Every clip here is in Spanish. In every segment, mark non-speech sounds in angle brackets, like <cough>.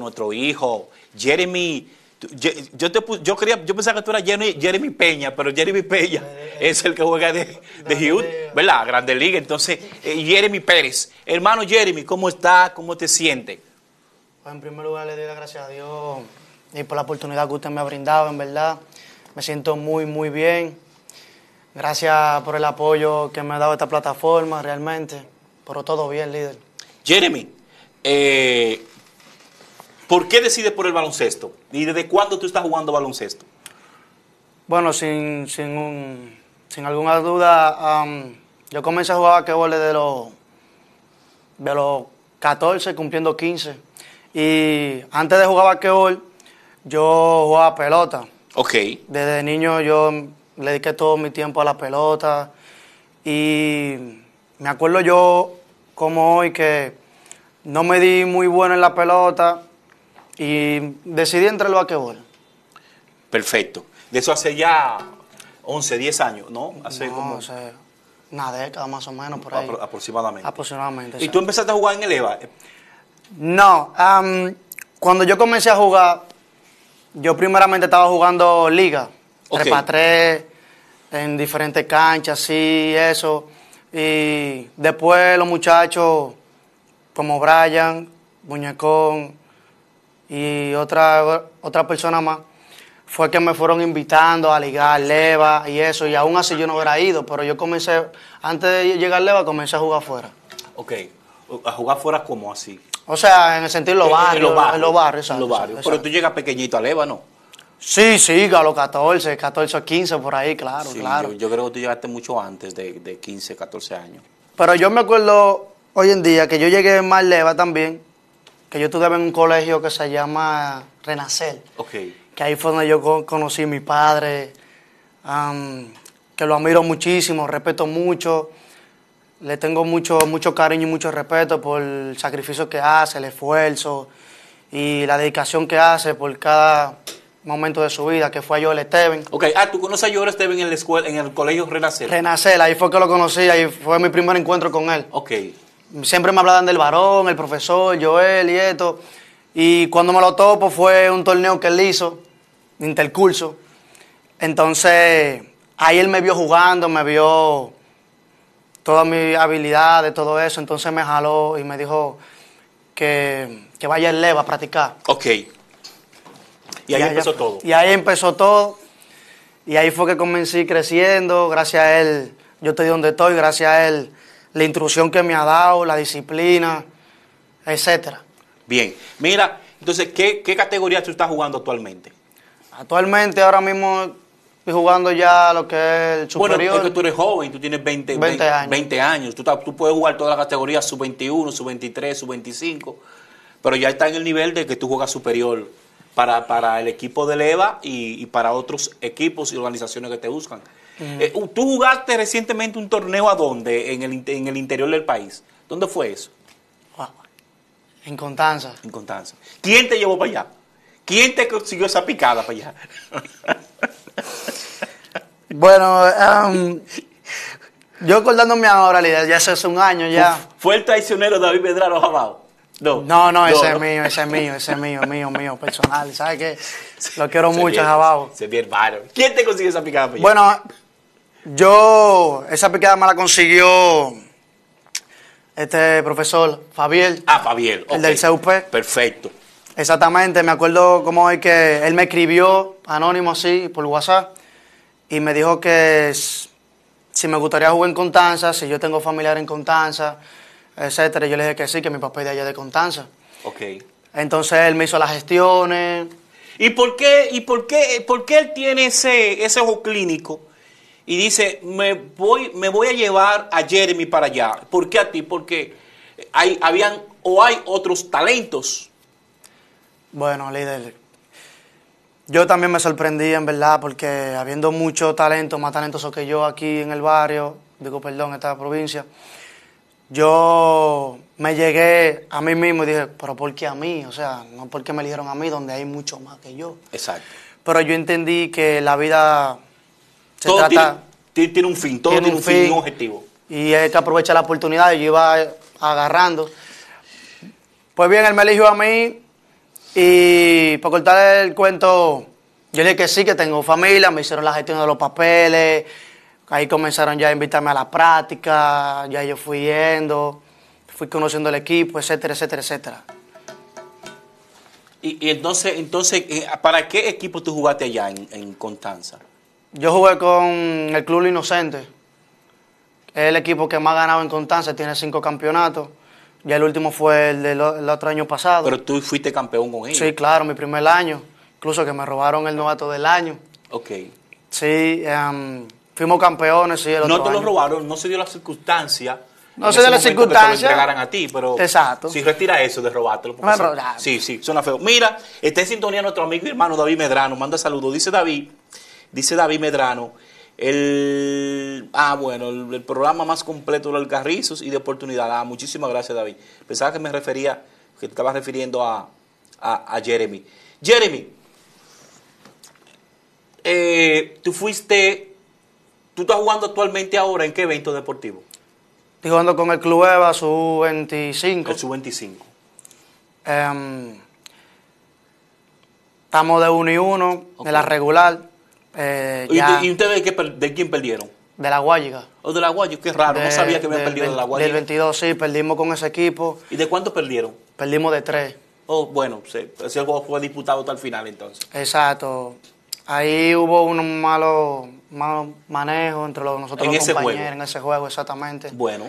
nuestro hijo, Jeremy, yo, yo, quería, yo pensaba que tú eras Jeremy, Peña, pero Jeremy Peña eh, eh, es el que juega de, de Hugh, ¿verdad? Grande Liga. Entonces, eh, Jeremy Pérez. Hermano Jeremy, ¿cómo está? ¿Cómo te sientes? Pues, en primer lugar, le doy las gracias a Dios y por la oportunidad que usted me ha brindado, en verdad. Me siento muy, muy bien. Gracias por el apoyo que me ha dado esta plataforma, realmente. Pero todo bien, líder. Jeremy, eh, ¿Por qué decides por el baloncesto? ¿Y desde cuándo tú estás jugando baloncesto? Bueno, sin, sin, alguna duda, um, yo comencé a jugar basquetbol desde los, de los 14, cumpliendo 15. Y antes de jugar basquetbol, yo jugaba pelota. Ok. Desde niño yo le dediqué todo mi tiempo a la pelota. Y me acuerdo yo, como hoy, que no me di muy bueno en la pelota y decidí entrar al voy. Perfecto. De eso hace ya 11, 10 años, ¿no? Hace no, como... una década más o menos por ahí. aproximadamente. Aproximadamente. ¿Y tú empezaste a jugar en el EVA? No. cuando yo comencé a jugar, yo primeramente estaba jugando liga. Okay. 3 para en diferentes canchas, así, eso. Y después los muchachos como Brian, Muñecón, y otra, otra persona más, fue que me fueron invitando a ligar leva y eso, y aún así yo no hubiera ido, pero yo comencé, antes de llegar leva, comencé a jugar fuera. Ok, ¿a jugar fuera cómo así? O sea, en el sentido de los barrios. los barrios, los Pero tú llegas pequeñito a leva, ¿no? Sí, sí, a los 14, 14 o 15, por ahí, claro, claro. Yo, creo que tú llegaste mucho antes de, de 15, 14 años. Pero yo me acuerdo hoy en día que yo llegué más leva también, que yo estuve en un colegio que se llama Renacer. Okay. Que ahí fue donde yo conocí a mi padre, que lo admiro muchísimo, respeto mucho. Le tengo mucho, mucho cariño y mucho respeto por el sacrificio que hace, el esfuerzo y la dedicación que hace por cada momento de su vida, que fue a Joel Esteban. Ok, ah, ¿tú conoces a Joel Esteban en, la escuela, en el colegio Renacer? Renacer, ahí fue que lo conocí, ahí fue mi primer encuentro con él. Ok siempre me hablaban del varón, el profesor, Joel y esto. Y cuando me lo topo fue un torneo que él hizo, intercurso. Entonces, ahí él me vio jugando, me vio mi habilidad de todo eso. Entonces me jaló y me dijo que, que vaya el leva a practicar. Ok. Y, ahí empezó todo. Y ahí empezó todo. Y ahí fue que comencé creciendo. Gracias a él, yo estoy donde estoy. Gracias a él, la instrucción que me ha dado, la disciplina, etcétera. Bien, mira, entonces, ¿qué, qué categoría tú estás jugando actualmente? Actualmente, ahora mismo estoy jugando ya lo que es el superior. Bueno, es que tú eres joven, tú tienes 20, 20, años. Tú, puedes jugar todas las categorías sub-21, sub-23, sub-25, pero ya está en el nivel de que tú juegas superior para, el equipo de Leva y para otros equipos y organizaciones que te buscan. Eh, tú jugaste recientemente un torneo a dónde? En el, en el interior del país. ¿Dónde fue eso? Ah, en Contanza. En Contanza. ¿Quién te llevó para allá? ¿Quién te consiguió esa picada para allá? <laughs> bueno, um, yo acordándome ahora, ya hace un año ya. ¿Fue el traicionero David Medrano Jabao? No, no, no, ese es mío, ese es mío, ese es mío, <laughs> mío, mío, personal. ¿Sabes qué? Lo quiero mucho, Jabao. Se ¿Quién te consiguió esa picada para allá? Bueno, yo, esa picada me la consiguió este profesor Fabiel. Ah, Fabiel. El del CUP. Perfecto. Exactamente, me acuerdo como es que él me escribió anónimo así por WhatsApp y me dijo que si me gustaría jugar en Contanza, si yo tengo familiar en Contanza, etcétera. Yo le dije que sí, que mi papá es de allá de Contanza. Ok. Entonces él me hizo las gestiones. ¿Y por qué, y por qué, por qué él tiene ese, ese ojo clínico? y dice, me voy, me voy a llevar a Jeremy para allá. ¿Por qué a ti? Porque hay, habían o hay otros talentos. Bueno, líder, yo también me sorprendí en verdad porque habiendo mucho talento, más talentoso que yo aquí en el barrio, digo perdón, esta provincia, yo me llegué a mí mismo y dije, pero ¿por qué a mí? O sea, no porque me eligieron a mí, donde hay mucho más que yo. Exacto. Pero yo entendí que la vida todo trata, tiene, un fin, todo tiene, un, fin, un objetivo. Y él que aprovecha la oportunidad, yo iba agarrando. Pues bien, él me eligió a mí y para cortar el cuento, yo le dije que sí, que tengo familia, me hicieron la gestión de los papeles, ahí comenzaron ya a invitarme a la práctica, ya yo fui yendo, fui conociendo el equipo, etcétera, etcétera, etcétera. Y, entonces, entonces, eh, ¿para qué equipo tú jugaste allá en Constanza? Yo jugué con el Club Inocente. Es el equipo que más ha ganado en constancia. tiene cinco campeonatos. y el último fue el del otro año pasado. Pero tú fuiste campeón con ellos. Sí, claro, mi primer año. Incluso que me robaron el novato del año. Ok. Sí, em, fuimos campeones, sí, el otro No te lo robaron, no se dio la circunstancia. No se dio la circunstancia. Que te a ti, pero. Exacto. Si retira eso de robártelo. Me robaron. Sí, sí, suena feo. Mira, está en sintonía nuestro amigo y hermano David Medrano. Manda saludos. Dice David Dice David Medrano, el, ah, bueno, el, programa más completo los Carrizos y de oportunidad. Ah, muchísimas gracias, David. Pensaba que me refería, que te estabas refiriendo a, Jeremy. Jeremy, eh, tú fuiste, tú estás jugando actualmente ahora en qué evento deportivo? Estoy jugando con el Club Eva, su 25. El su 25. Em, estamos de 1 y 1 de la regular. Eh, ¿Y, ustedes de, quién perdieron? De la Guayiga. ¿O de la Guayiga? Qué raro, no sabía que habían perdido de la Guayiga. Del 22, sí, perdimos con ese equipo. ¿Y de cuánto perdieron? Perdimos de tres. Oh, bueno, ese juego fue disputado hasta el final entonces. Exacto. Ahí hubo un mal malo manejo entre los, nosotros en ese compañeros juego. en ese juego, exactamente. Bueno.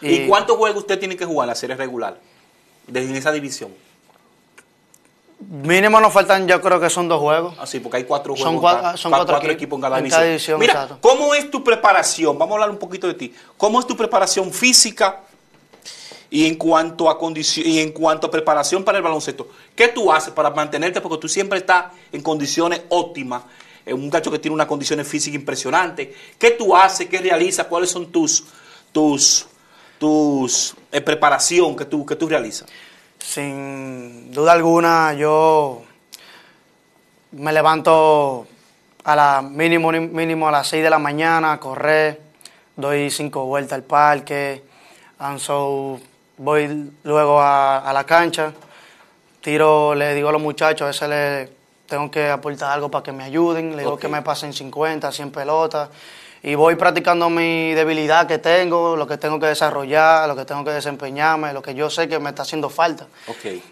¿Y, cuántos juegos usted tiene que jugar en la serie regular? Desde esa división. Mínimo nos faltan, yo creo que son dos juegos. Así, ah, porque hay cuatro juegos. Son, cuatro, equipos, en cada, Mira, ¿cómo es tu preparación? Vamos a hablar un poquito de ti. ¿Cómo es tu preparación física y en cuanto a y en cuanto preparación para el baloncesto? ¿Qué tú haces para mantenerte? Porque tú siempre estás en condiciones óptimas. Es eh, un gacho que tiene unas condiciones físicas impresionantes. ¿Qué tú haces? ¿Qué realizas? ¿Cuáles son tus tus tus eh, preparación que tú que tú realizas? sin duda alguna yo me levanto a la mínimo, mínimo a las 6 de la mañana a correr, doy cinco vueltas al parque, and voy luego a, la cancha, tiro, le digo a los muchachos, a veces le tengo que aportar algo para que me ayuden, le digo que me pasen 50, 100 pelotas y voy practicando mi debilidad que tengo, lo que tengo que desarrollar, lo que tengo que desempeñarme, lo que yo sé que me está haciendo falta. Okay.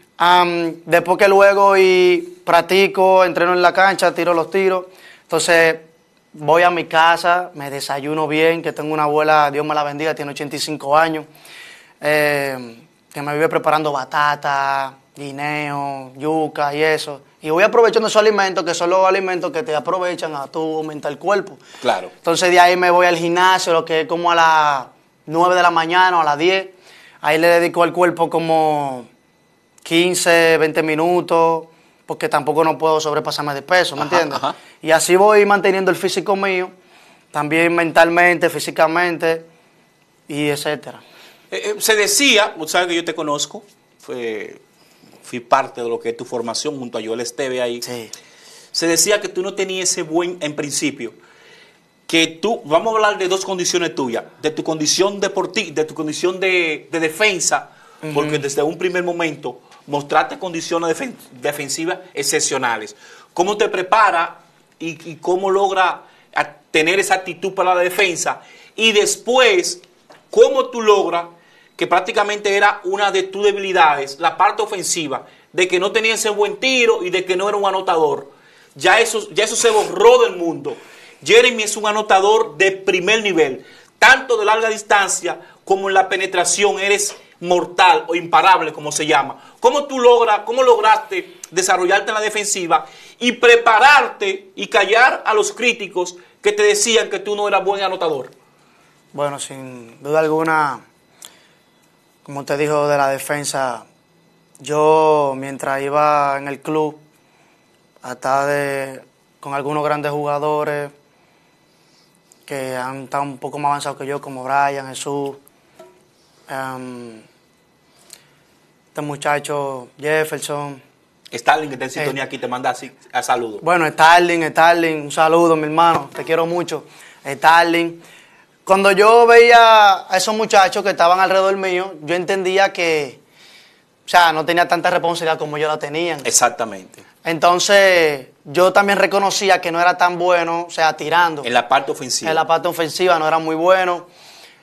después que luego y practico, entreno en la cancha, tiro los tiros, entonces voy a mi casa, me desayuno bien, que tengo una abuela, Dios me la bendiga, tiene 85 años, eh, que me vive preparando batata, guineo, yuca y eso. Y voy aprovechando esos alimentos que son los alimentos que te aprovechan a tu aumentar el cuerpo. Claro. Entonces de ahí me voy al gimnasio, lo que es como a las 9 de la mañana o a las 10. Ahí le dedico al cuerpo como 15, 20 minutos, porque tampoco no puedo sobrepasarme de peso, ¿me entiendes? Y así voy manteniendo el físico mío, también mentalmente, físicamente, y etcétera. Eh, eh, se decía, sabes que yo te conozco, fue fui parte de lo que es tu formación junto a Joel Esteve ahí. Se decía que tú no tenías ese buen, en principio, que tú, vamos a hablar de dos condiciones tuyas, de tu condición deportiva, de tu condición de, defensa, porque desde un primer momento mostraste condiciones defensivas excepcionales. ¿Cómo te prepara y, cómo logra tener esa actitud para la defensa? Y después, ¿cómo tú logras que prácticamente era una de tus debilidades, la parte ofensiva, de que no tenías ese buen tiro y de que no eras un anotador. Ya eso, ya eso se borró del mundo. Jeremy es un anotador de primer nivel, tanto de larga distancia como en la penetración. Eres mortal o imparable, como se llama. ¿Cómo tú logras, cómo lograste desarrollarte en la defensiva y prepararte y callar a los críticos que te decían que tú no eras buen anotador? Bueno, sin duda alguna, como te dijo, de la defensa, yo mientras iba en el club, hasta con algunos grandes jugadores que han estado un poco más avanzados que yo, como Brian, Jesús, em, este muchacho Jefferson. Starling, que está en eh, sintonía aquí, te manda así, a saludos. Bueno, Starling, Starling, un saludo, mi hermano, te quiero mucho. Starling. Cuando yo veía a esos muchachos que estaban alrededor mío, yo entendía que, o sea, no tenía tanta responsabilidad como yo la tenía. Exactamente. Entonces, yo también reconocía que no era tan bueno, o sea, tirando. En la parte ofensiva. En la parte ofensiva no era muy bueno.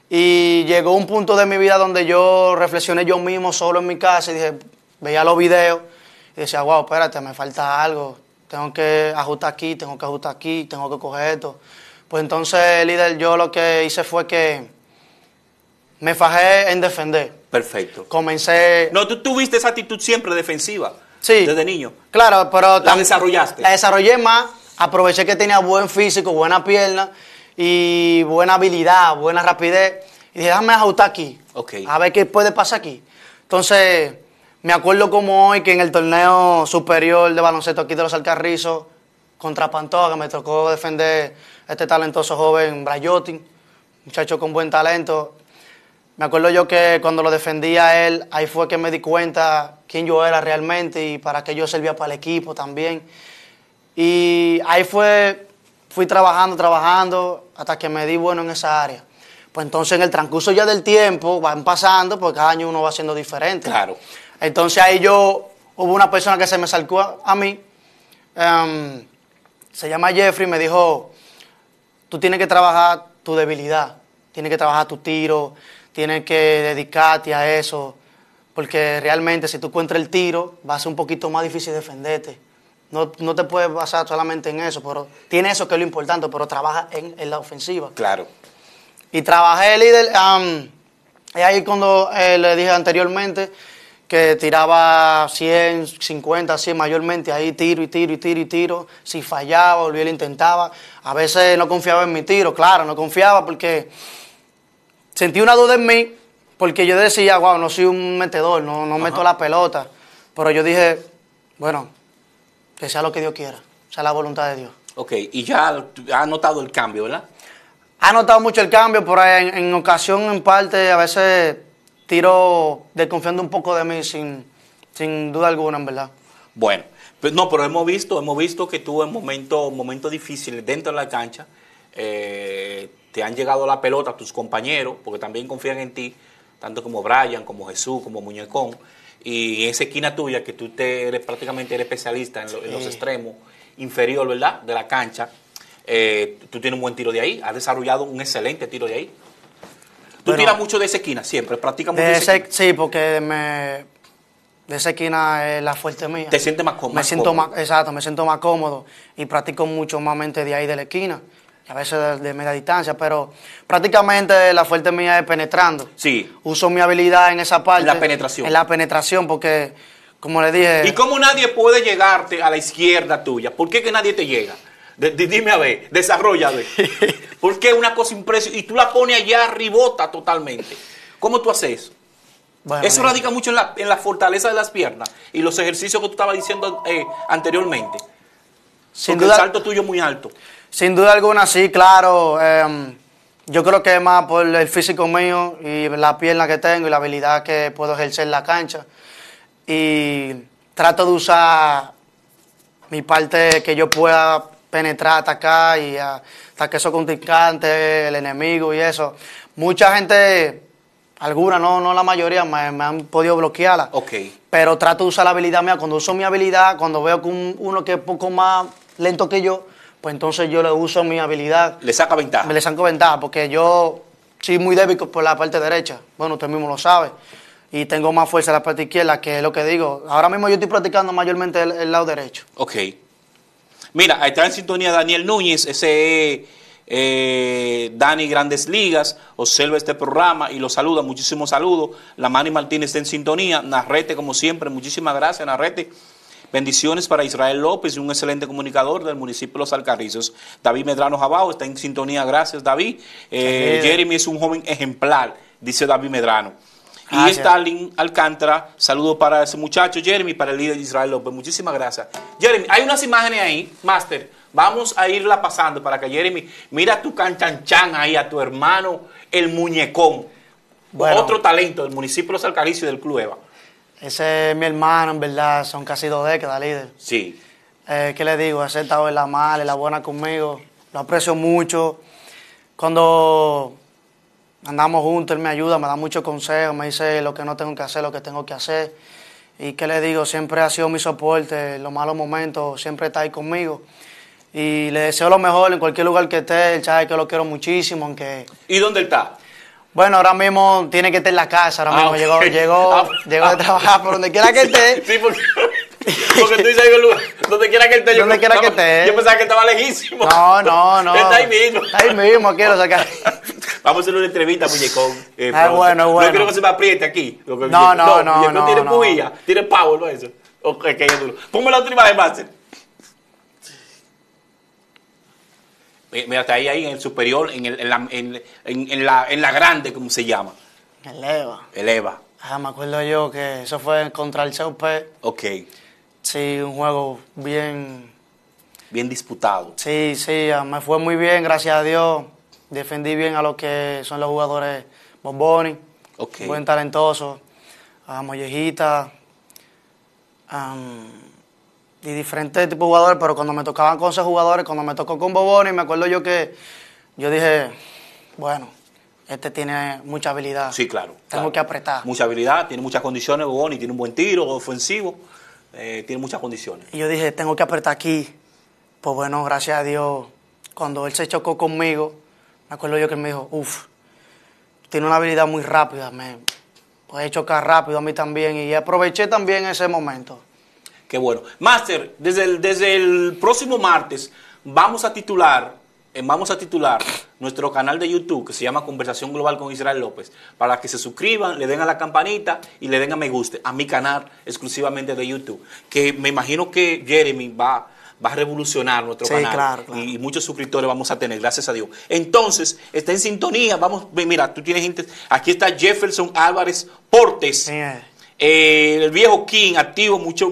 Y llegó un punto de mi vida donde yo reflexioné yo mismo solo en mi casa y dije, veía los videos y decía, wow, espérate, me falta algo. Tengo que ajustar aquí, tengo que ajustar aquí, tengo que coger esto. Pues entonces, líder, yo lo que hice fue que me fajé en defender. Perfecto. Comencé. No, tú tuviste esa actitud siempre defensiva. Sí. Desde niño. Claro, pero. La desarrollaste. La desarrollé más. Aproveché que tenía buen físico, buena pierna y buena habilidad, buena rapidez. Y dije, déjame ajustar aquí. Ok. A ver qué puede pasar aquí. Entonces, me acuerdo como hoy que en el torneo superior de baloncesto aquí de los Alcarrizos, contra Pantoja, que me tocó defender este talentoso joven Brayotti, muchacho con buen talento. Me acuerdo yo que cuando lo defendía a él, ahí fue que me di cuenta quién yo era realmente y para qué yo servía para el equipo también. Y ahí fue, fui trabajando, trabajando, hasta que me di bueno en esa área. Pues entonces en el transcurso ya del tiempo van pasando, porque cada año uno va siendo diferente. Claro. Entonces ahí yo, hubo una persona que se me salcó a, mí, em, se llama Jeffrey, me dijo, tú tienes que trabajar tu debilidad, tienes que trabajar tu tiro, tienes que dedicarte a eso, porque realmente si tú encuentras el tiro, va a ser un poquito más difícil defenderte. No, te puedes basar solamente en eso, pero tiene eso que es lo importante, pero trabaja en, la ofensiva. Claro. Y trabajé el líder, ahí cuando eh, le dije anteriormente, que tiraba 100, 50, 100 mayormente, ahí tiro y tiro y tiro y tiro. Si fallaba, volvía y intentaba. A veces no confiaba en mi tiro, claro, no confiaba porque sentí una duda en mí, porque yo decía, wow, no soy un metedor, no, meto la pelota. Pero yo dije, bueno, que sea lo que Dios quiera, sea la voluntad de Dios. Ok, y ya ha notado el cambio, ¿verdad? Ha notado mucho el cambio, pero en, en ocasión, en parte, a veces tiro desconfiando un poco de mí sin, sin duda alguna, en verdad. Bueno, pues no, pero hemos visto, hemos visto que tú en momentos momento difíciles dentro de la cancha eh, te han llegado la pelota tus compañeros, porque también confían en ti, tanto como Brian, como Jesús, como Muñecón, y esa esquina tuya que tú te eres, prácticamente eres especialista en, los extremos inferior, ¿verdad? De la cancha. Eh, tú tienes un buen tiro de ahí, has desarrollado un excelente tiro de ahí. Tú tiras mucho de esa esquina, siempre, practicas mucho de, Sí, porque me, de esa esquina es la fuerte mía. ¿Te sientes más cómodo? Me siento más, exacto, me siento más cómodo y practico mucho más de ahí de la esquina. a veces de, media distancia, pero prácticamente la fuerte mía es penetrando. Sí. Uso mi habilidad en esa parte. En la penetración. En la penetración, porque, como le dije. ¿Y cómo nadie puede llegarte a la izquierda tuya? ¿Por qué que nadie te llega? De, dime a ver, <laughs> Porque es una cosa impresionante. Y tú la pones allá, arribota totalmente. ¿Cómo tú haces eso? eso radica mucho en la, fortaleza de las piernas y los ejercicios que tú estabas diciendo eh, anteriormente. Sin duda, el salto tuyo muy alto. Sin duda alguna, sí, claro. Em, yo creo que es más por el físico mío y la pierna que tengo y la habilidad que puedo ejercer en la cancha. Y trato de usar mi parte que yo pueda penetrar, atacar y hasta que eso contincante, el enemigo y eso. Mucha gente, alguna, no, no la mayoría, me, han podido bloquearla. Ok. Pero trato de usar la habilidad mía. Cuando uso mi habilidad, cuando veo que uno que es poco más lento que yo, pues entonces yo le uso mi habilidad. Le saca ventaja. Me le saco ventaja, porque yo soy muy débil por la parte derecha. Bueno, usted mismo lo sabe. Y tengo más fuerza en la parte izquierda, que es lo que digo. Ahora mismo yo estoy practicando mayormente el, lado derecho. Ok. Mira, ahí está en sintonía Daniel Núñez, ese eh, Dani Grandes Ligas, observa este programa y lo saluda, muchísimos saludos. La Mani Martínez está en sintonía, Narrete como siempre, muchísimas gracias Narrete. Bendiciones para Israel López, un excelente comunicador del municipio de Los Alcarrizos. David Medrano Jabao está en sintonía, gracias David. Eh, Jeremy es un joven ejemplar, dice David Medrano y Stalin Alcántara, saludo para ese muchacho, Jeremy, para el líder Israel López. Muchísimas gracias. Jeremy, hay unas imágenes ahí, Master. Vamos a irla pasando para que Jeremy, mira tu canchanchan ahí, a tu hermano, el muñecón. Otro talento del municipio de Los y del Club Eva. Ese es mi hermano, en verdad, son casi dos décadas, líder. Sí. Eh, ¿Qué le digo? Ha estado en la mala, en la buena conmigo. Lo aprecio mucho. Cuando andamos juntos, él me ayuda, me da muchos consejos, me dice lo que no tengo que hacer, lo que tengo que hacer. Y qué le digo, siempre ha sido mi soporte, los malos momentos, siempre está ahí conmigo. Y le deseo lo mejor en cualquier lugar que esté, el sabe que lo quiero muchísimo, aunque... ¿Y dónde está? Bueno, ahora mismo tiene que estar en la casa, ahora ah, mismo llegó, llegó, ah. llegó de trabajar por donde quiera que <laughs> esté. Sí, porque... <laughs> Porque tú dices donde quiera que esté. Yo, donde quiera que esté. Yo pensaba que estaba lejísimo. No, no, <laughs> no. Está ahí mismo. Está ahí mismo, quiero sacar. <laughs> Vamos a hacer una entrevista, muñecón. Eh, ah, bueno, bueno. No quiero que se me apriete aquí. No, no, no. No, no, tiene Pujilla, tiene power, ¿no eso? Ok, que es duro. Ponme la otra imagen, Master. Mira, está ahí, ahí en el superior, en, el, en, la, en, la, en la grande, ¿cómo se llama. Eleva. Eleva. Ah, me acuerdo yo que eso fue contra el CUP. Ok. Sí, un juego bien... Bien disputado. Sí, sí, ah, me fue muy bien, gracias a Dios. Defendí bien a los que son los jugadores Bomboni, buen talentoso, a Mollejita, y diferentes tipos de jugadores, pero cuando me tocaban con esos jugadores, cuando me tocó con Boboni, me acuerdo yo que yo dije, bueno, este tiene mucha habilidad. Sí, claro. Tengo que apretar. Mucha habilidad, tiene muchas condiciones, Boboni, tiene un buen tiro, ofensivo. Eh, tiene muchas condiciones. Y yo dije, tengo que apretar aquí. Pues bueno, gracias a Dios, cuando él se chocó conmigo, me acuerdo yo que él me dijo, uff, tiene una habilidad muy rápida, me puede chocar rápido a mí también. Y aproveché también ese momento. Qué bueno. Master, desde el, desde el próximo martes vamos a titular, eh, vamos a titular nuestro canal de YouTube que se llama Conversación Global con Israel López, para que se suscriban, le den a la campanita y le den a me guste a mi canal exclusivamente de YouTube, que me imagino que Jeremy va va a revolucionar nuestro canal. Y, muchos suscriptores vamos a tener, gracias a Dios. Entonces, está en sintonía. Vamos, mira, tú tienes gente. Aquí está Jefferson Álvarez Portes. Eh. Eh, el viejo King, activo mucho.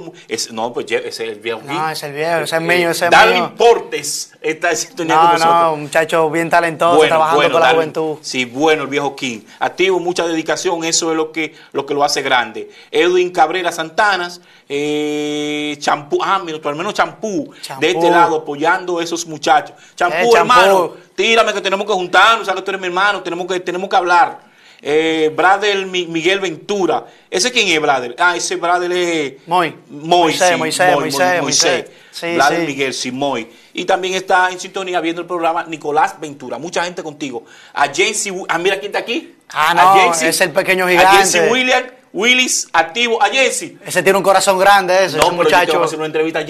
no, pues ese es el viejo King. No, es el viejo, ese es eh, mío, ese es Portes está haciendo no, No, un muchacho bien talentoso, trabajando con la juventud. Sí, bueno, el viejo King. Activo, mucha dedicación, eso es lo que lo, que lo hace grande. Edwin Cabrera Santanas, eh, Champú, ah, al menos Champú, de este lado, apoyando a esos muchachos. Eh, champú, hermano, tírame que tenemos que juntarnos, o tú eres mi hermano, tenemos que, tenemos que hablar eh, Bradel Miguel Ventura. ¿Ese quién es Bradel? Ah, ese Bradel es... Moy. Moy, Moisés, sí, Moisés, Sí, Miguel, sí, Moy. Y también está en sintonía viendo el programa Nicolás Ventura. Mucha gente contigo. A Jensi... Ah, mira quién está aquí. Ah, no, a Jensi, es el pequeño gigante. A Jensi William, Willis, activo. A Jensi. Ese tiene un corazón grande, ese, no, ese pero muchacho. No, hacer una entrevista a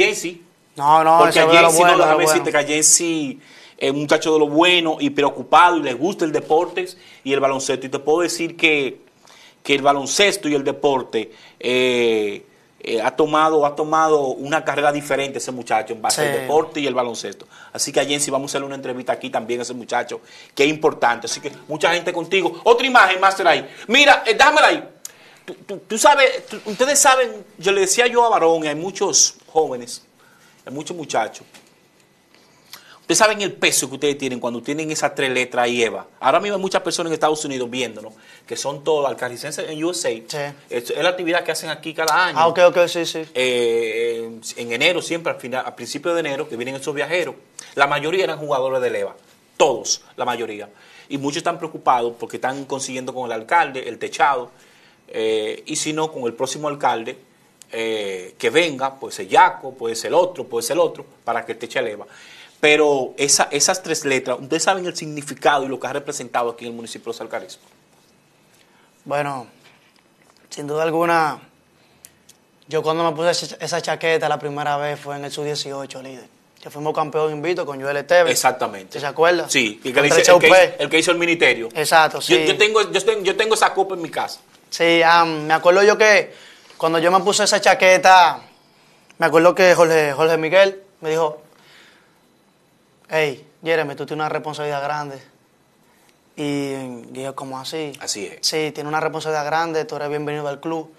No, no, Porque a no, déjame bueno. decirte que a Jensi es un muchacho de lo bueno y preocupado y le gusta el deporte y el baloncesto. Y te puedo decir que, el baloncesto y el deporte eh, eh, ha, tomado, ha tomado una carrera diferente ese muchacho en base al deporte y el baloncesto. Así que a Jensi vamos a hacerle una entrevista aquí también a ese muchacho, que es importante. Así que mucha gente contigo. Otra imagen, Máster, ahí. Mira, eh, dámela ahí. Tú, sabes, ustedes saben, yo le decía yo a Varón, hay muchos jóvenes, hay muchos muchachos Ustedes saben el peso que ustedes tienen cuando tienen esas tres letras ahí, Eva. Ahora mismo hay muchas personas en Estados Unidos viéndonos, que son todos alcarricenses en USA. Es, la actividad que hacen aquí cada año. Ah, ok, ok, sí, sí. Eh, en enero, siempre, al final, principio de enero, que vienen esos viajeros. La mayoría eran jugadores de Eva. Todos, la mayoría. Y muchos están preocupados porque están consiguiendo con el alcalde el techado. Eh, y si no, con el próximo alcalde, eh, que venga, puede ser Yaco, puede ser el otro, puede ser el otro, para que el EVA. Pero esas tres letras, ¿ustedes saben el significado y lo que ha representado aquí en el municipio de Salcarisco? Bueno, sin duda alguna, yo cuando me puse esa chaqueta la primera vez fue en el sub-18, líder. Que fuimos campeón invito con Joel Esteves. Exactamente. ¿Se acuerda? Sí, el que, que, hizo el ministerio. Exacto, sí. Yo, tengo, yo, tengo, esa copa en mi casa. Sí, me acuerdo yo que cuando yo me puse esa chaqueta, me acuerdo que Jorge Miguel me dijo, hey, Jeremy, tú tienes una responsabilidad grande. Y, yo, como así? Así es. Sí, tiene una responsabilidad grande, tú eres bienvenido al club.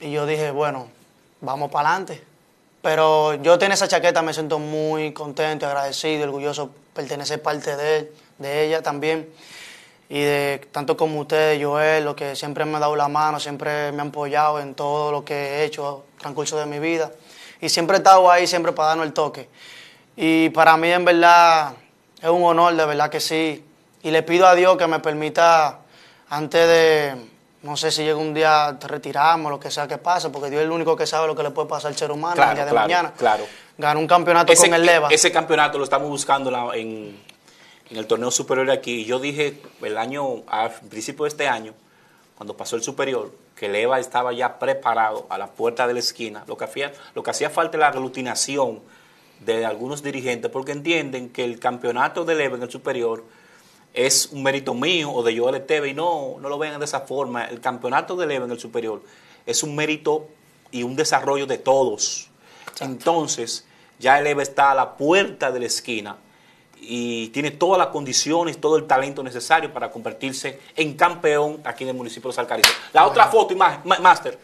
Y yo dije, bueno, vamos para adelante. Pero yo tengo esa chaqueta, me siento muy contento, agradecido, orgulloso, pertenecer parte de, de ella también. Y de tanto como ustedes, Joel, lo que siempre me ha dado la mano, siempre me han apoyado en todo lo que he hecho, transcurso de mi vida. Y siempre he estado ahí, siempre para darnos el toque. Y para mí en verdad es un honor, de verdad que sí. Y le pido a Dios que me permita, antes de, no sé si llega un día, retiramos, lo que sea que pase, porque Dios es el único que sabe lo que le puede pasar al ser humano el día de mañana. Claro. Ganó un campeonato con el Leva. Ese campeonato lo estamos buscando en, en el torneo superior aquí. Yo dije el año, al principio de este año, cuando pasó el superior, que el EVA estaba ya preparado a la puerta de la esquina. Lo que hacía, lo que hacía falta era la aglutinación de algunos dirigentes porque entienden que el campeonato de Leve en el superior es un mérito mío o de Joel Esteve y no, no lo vean de esa forma. El campeonato de Leve en el superior es un mérito y un desarrollo de todos. Entonces, ya el está a la puerta de la esquina y tiene todas las condiciones, todo el talento necesario para convertirse en campeón aquí en el municipio de Salcarizo. La otra foto, Master.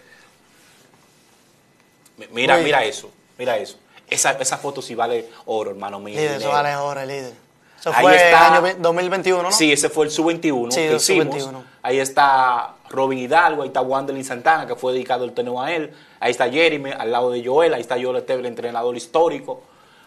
Mira, mira eso, mira eso. Esa, esa foto sí vale oro, hermano mío. Líder, eso vale oro, líder. Eso fue está, el año 2021, ¿no? Sí, ese fue el sub-21 Ahí está Robin Hidalgo, ahí está Wanderlin Santana, que fue dedicado el torneo a él. Ahí está Jeremy, al lado de Joel. Ahí está Joel Esteve, el entrenador histórico.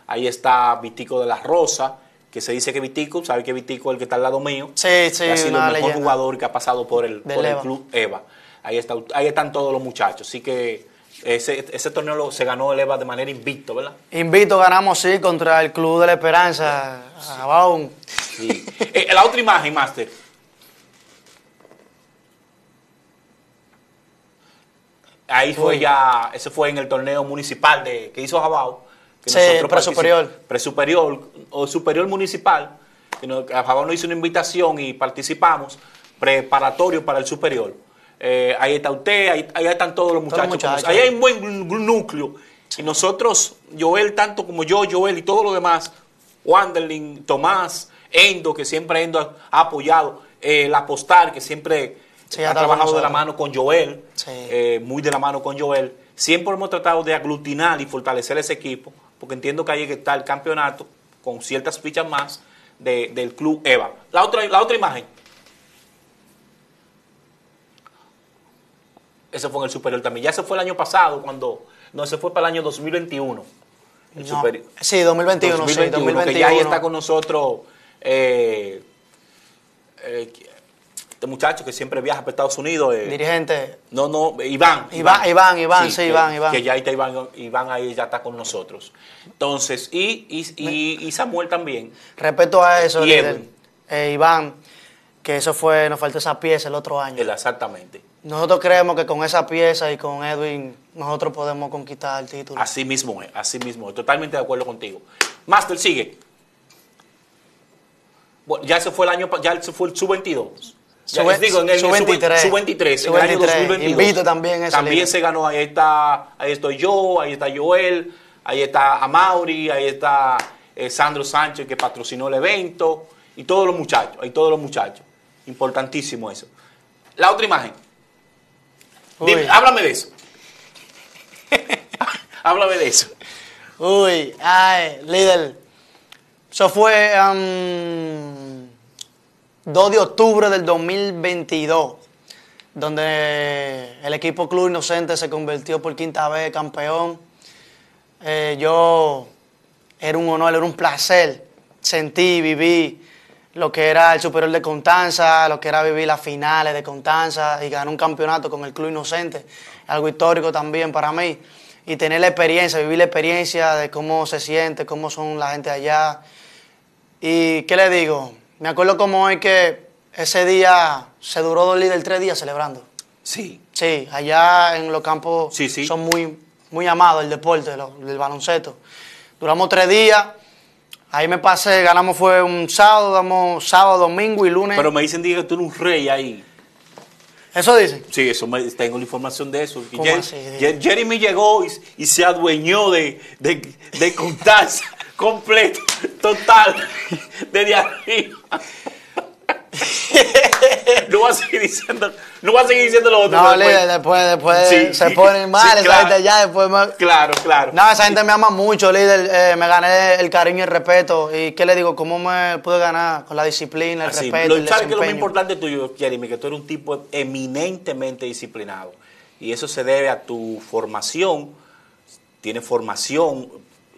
Ahí está Vitico de la Rosa, que se dice que Vitico, ¿sabe que Vitico es el que está al lado mío? Sí, sí, Ha sido el mejor jugador que ha pasado por el, club EVA. Ahí, está, ahí están todos los muchachos. Así que ese, torneo se ganó el EVA de manera invicto, ¿verdad? Invicto ganamos, sí, contra el Club de la Esperanza. Abajo. Eh, eh, la otra imagen, Master. Ahí fue ya, ese fue en el torneo municipal de, que hizo Jabao. Que superior presuperior. Presuperior o superior municipal. Que nos hizo una invitación y participamos preparatorio para el superior eh, ahí está usted, ahí, están todos los muchachos. Ahí hay un buen núcleo. Y nosotros, Joel, tanto como yo, Joel y todos los demás, Wanderling, Tomás, Endo, que siempre Endo ha apoyado, el eh, la Postal, que siempre ha trabajado de la mano con Joel, eh, muy de la mano con Joel. Siempre hemos tratado de aglutinar y fortalecer ese equipo, porque entiendo que ahí está el campeonato, con ciertas fichas más, del club Eva. La otra, la otra imagen. Eso fue en el superior también. Ya se fue el año pasado cuando... No, se fue para el año 2021. sí, 2021, sí, 2021. Que ya ahí está con nosotros eh, eh, este muchacho que siempre viaja para Estados Unidos. Eh, Dirigente. No, no, Iván. Iván, Iván, Iván, sí, Iván, Iván. Que ya ahí está Iván, Iván ahí ya está con nosotros. Entonces, y, Samuel también. Respecto a eso, eh, Iván, que eso fue, nos faltó esa pieza el otro año. exactamente. Nosotros creemos que con esa pieza y con Edwin nosotros podemos conquistar el título. Así mismo, es, así mismo, totalmente de acuerdo contigo. Master, sigue. ya se fue el año, ya se fue el sub-22. Sub, digo, 23. Sub 23, sub 23 Invito también También se ganó, ahí está, ahí estoy yo, ahí está Joel, ahí está Amaury, ahí está eh, Sandro Sánchez que patrocinó el evento y todos los muchachos, ahí todos los muchachos. Importantísimo eso. La otra imagen. Dime, háblame de eso. <laughs> háblame de eso. Uy, ay, líder. Eso fue 2 um, de octubre del 2022, donde el equipo Club Inocente se convirtió por quinta vez campeón. Eh, yo era un honor, era un placer. Sentí, viví lo que era el Superior de Constanza, lo que era vivir las finales de Constanza y ganar un campeonato con el Club Inocente, algo histórico también para mí. Y tener la experiencia, vivir la experiencia de cómo se siente, cómo son la gente allá. ¿Y qué le digo? Me acuerdo como hoy que ese día se duró dos líderes tres días celebrando. Sí. Sí, allá en los campos son muy, muy amados el deporte, el, el baloncesto. Duramos tres días Ahí me pasé, ganamos fue un sábado, sábado, domingo y lunes. Pero me dicen diga, que tú eres un rey ahí. ¿Eso dicen? Sí, eso tengo la información de eso. Jeremy llegó y, se adueñó de, de, <laughs> completo, total, <laughs> de arriba. <laughs> no va a seguir diciendo, no va a seguir diciendo lo otro. No, después, después, después se pone mal, esa claro, ya después Claro, claro. No, esa gente me ama mucho, líder, eh, me gané el cariño y el respeto. ¿Y qué le digo? ¿Cómo me pude ganar? Con la disciplina, el respeto, lo, el ¿Sabes es lo más importante tuyo, Jeremy? Que tú eres un tipo eminentemente disciplinado. Y eso se debe a tu formación, tienes formación,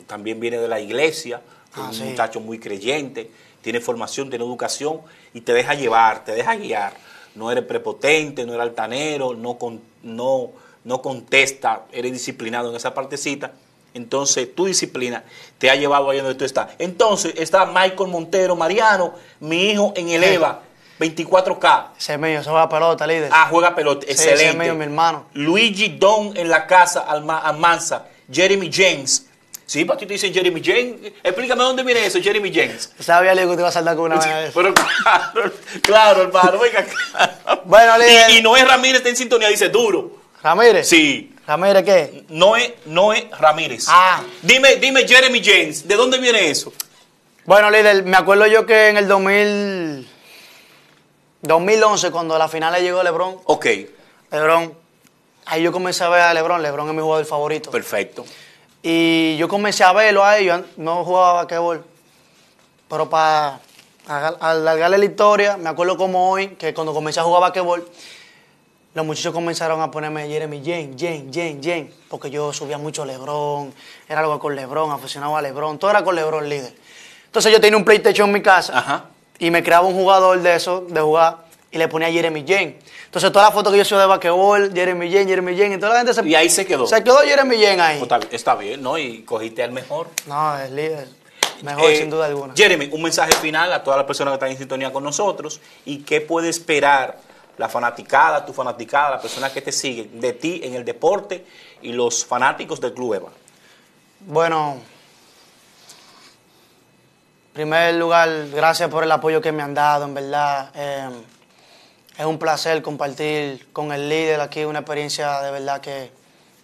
también viene de la iglesia, ah, un muchacho muy creyente, tiene formación, tiene educación y te deja llevar, te deja guiar. No eres prepotente, no eres altanero, no, con, no, no contesta, eres disciplinado en esa partecita. Entonces tu disciplina te ha llevado ahí donde tú estás. Entonces está Michael Montero, Mariano, mi hijo en el EVA. 24K. Ese es mío, se juega pelota, líder. Ah, juega pelota, excelente. Ese mi hermano. Luigi Don en la casa, Almanza. Jeremy James, Sí, para ti te dicen Jeremy James. Explícame dónde viene eso, Jeremy James. Sabía, Leo, que te iba a saltar con una vez Pero claro, claro, hermano, venga, Bueno, Y, Noé Ramírez está en sintonía, dice duro. ¿Ramírez? Sí. ¿Ramírez qué? Noé, Ramírez. Ah. Dime, dime Jeremy James, ¿de dónde viene eso? Bueno, líder, me acuerdo yo que en el 2000, 2011, cuando la final llegó LeBron. Ok. LeBron, ahí yo comencé a ver a LeBron. LeBron es mi jugador favorito. Perfecto. Y yo comencé a verlo a ellos, no jugaba basquetbol. Pero para alargarle la historia, me acuerdo como hoy, que cuando comencé a jugar basquetbol, los muchachos comenzaron a ponerme Jeremy Jane, Jane, Jane, Jane, porque yo subía mucho Lebron, era algo con Lebron, aficionado a Lebron, todo era con Lebron líder. Entonces yo tenía un PlayStation en mi casa y me creaba un jugador de eso, de jugar y le ponía Jeremy Jane. Entonces, todas las fotos que yo soy de basquetbol, Jeremy Jane, Jeremy Jen, y toda la gente se. Y ahí se quedó. Se quedó Jeremy Jane ahí. Pues, está, bien, ¿no? Y cogiste al mejor. No, es líder. Mejor, eh, sin duda alguna. Jeremy, un mensaje final a todas las personas que están en sintonía con nosotros y qué puede esperar la fanaticada, tu fanaticada, la persona que te sigue de ti en el deporte y los fanáticos del Club Eva. Bueno, en primer lugar, gracias por el apoyo que me han dado, en verdad. Eh, es un placer compartir con el líder aquí una experiencia de verdad que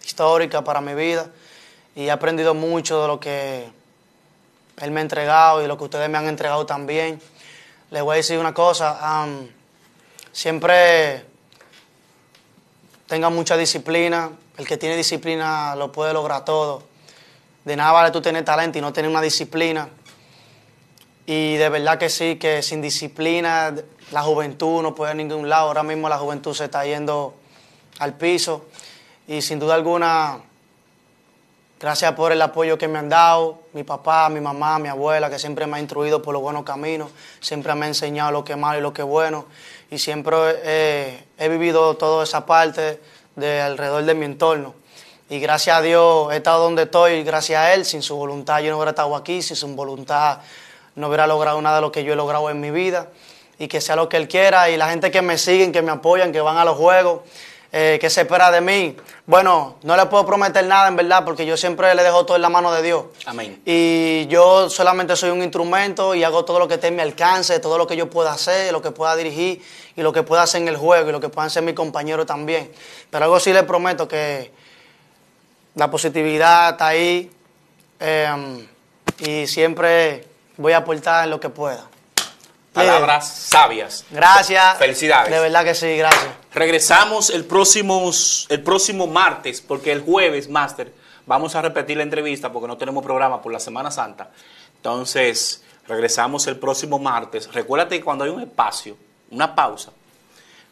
histórica para mi vida y he aprendido mucho de lo que él me ha entregado y lo que ustedes me han entregado también. Les voy a decir una cosa, siempre tenga mucha disciplina, el que tiene disciplina lo puede lograr todo. De nada vale tú tener talento y no tener una disciplina. Y de verdad que sí, que sin disciplina la juventud no puede ir a ningún lado. Ahora mismo la juventud se está yendo al piso. Y sin duda alguna, gracias por el apoyo que me han dado, mi papá, mi mamá, mi abuela, que siempre me ha instruido por los buenos caminos, siempre me ha enseñado lo que es malo y lo que es bueno. Y siempre he vivido toda esa parte de alrededor de mi entorno. Y gracias a Dios he estado donde estoy, gracias a Él. Sin su voluntad yo no hubiera estado aquí, sin su voluntad no hubiera logrado nada de lo que yo he logrado en mi vida y que sea lo que Él quiera. Y la gente que me siguen, que me apoyan, que van a los juegos, eh, que se espera de mí. Bueno, no le puedo prometer nada en verdad porque yo siempre le dejo todo en la mano de Dios. Amén. Y yo solamente soy un instrumento y hago todo lo que esté en mi alcance, todo lo que yo pueda hacer, lo que pueda dirigir y lo que pueda hacer en el juego y lo que puedan ser mis compañeros también. Pero algo sí le prometo que la positividad está ahí em, y siempre voy a aportar en lo que pueda. Palabras sabias. Gracias. Felicidades. De verdad que sí, gracias. Regresamos el próximo, el próximo martes, porque el jueves, Master, vamos a repetir la entrevista porque no tenemos programa por la Semana Santa. Entonces, regresamos el próximo martes. Recuérdate que cuando hay un espacio, una pausa,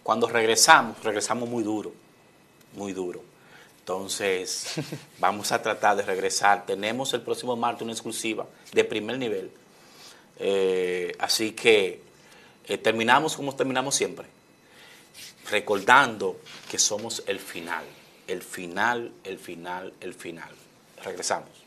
cuando regresamos, regresamos muy duro, muy duro. Entonces, <laughs> vamos a tratar de regresar. Tenemos el próximo martes una exclusiva de primer nivel eh, así que eh, terminamos como terminamos siempre, recordando que somos el final, el final, el final, el final. Regresamos.